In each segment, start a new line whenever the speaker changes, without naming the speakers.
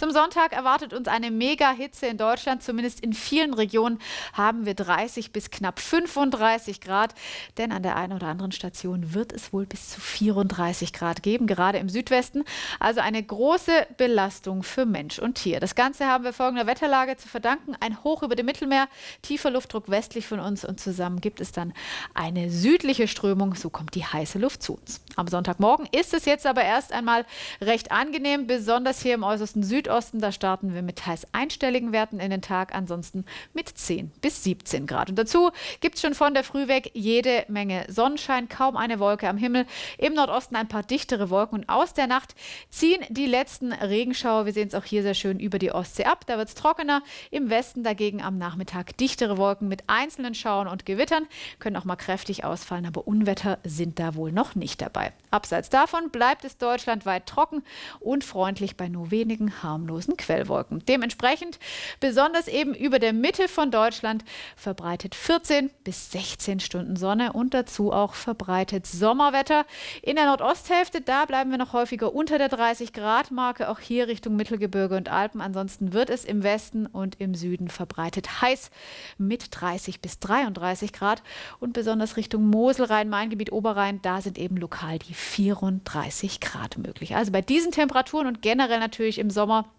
Zum Sonntag erwartet uns eine Mega-Hitze in Deutschland. Zumindest in vielen Regionen haben wir 30 bis knapp 35 Grad. Denn an der einen oder anderen Station wird es wohl bis zu 34 Grad geben, gerade im Südwesten. Also eine große Belastung für Mensch und Tier. Das Ganze haben wir folgender Wetterlage zu verdanken. Ein Hoch über dem Mittelmeer, tiefer Luftdruck westlich von uns und zusammen gibt es dann eine südliche Strömung. So kommt die heiße Luft zu uns. Am Sonntagmorgen ist es jetzt aber erst einmal recht angenehm, besonders hier im äußersten Südosten. Südosten, da starten wir mit heiß einstelligen Werten in den Tag, ansonsten mit 10 bis 17 Grad. Und dazu gibt es schon von der Früh weg jede Menge Sonnenschein, kaum eine Wolke am Himmel. Im Nordosten ein paar dichtere Wolken und aus der Nacht ziehen die letzten Regenschauer, wir sehen es auch hier sehr schön, über die Ostsee ab. Da wird es trockener. Im Westen dagegen am Nachmittag dichtere Wolken mit einzelnen Schauern und Gewittern, können auch mal kräftig ausfallen, aber Unwetter sind da wohl noch nicht dabei. Abseits davon bleibt es deutschlandweit trocken und freundlich bei nur wenigen harmlosen formlosen Quellwolken. Dementsprechend besonders eben über der Mitte von Deutschland verbreitet 14 bis 16 Stunden Sonne und dazu auch verbreitet Sommerwetter. In der Nordosthälfte, da bleiben wir noch häufiger unter der 30 Grad Marke, auch hier Richtung Mittelgebirge und Alpen. Ansonsten wird es im Westen und im Süden verbreitet heiß mit 30 bis 33 Grad und besonders Richtung Moselrhein, Maingebiet, Oberrhein, da sind eben lokal die 34 Grad möglich. Also bei diesen Temperaturen und generell natürlich im Sommer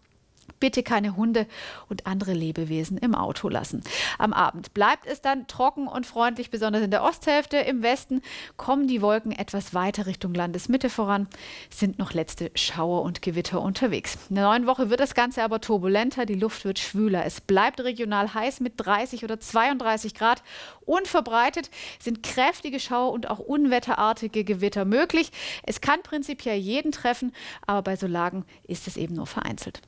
Bitte keine Hunde und andere Lebewesen im Auto lassen. Am Abend bleibt es dann trocken und freundlich, besonders in der Osthälfte. Im Westen kommen die Wolken etwas weiter Richtung Landesmitte voran, sind noch letzte Schauer und Gewitter unterwegs. In der neuen Woche wird das Ganze aber turbulenter, die Luft wird schwüler. Es bleibt regional heiß mit 30 oder 32 Grad. Unverbreitet sind kräftige Schauer und auch unwetterartige Gewitter möglich. Es kann prinzipiell jeden treffen, aber bei Solagen ist es eben nur vereinzelt.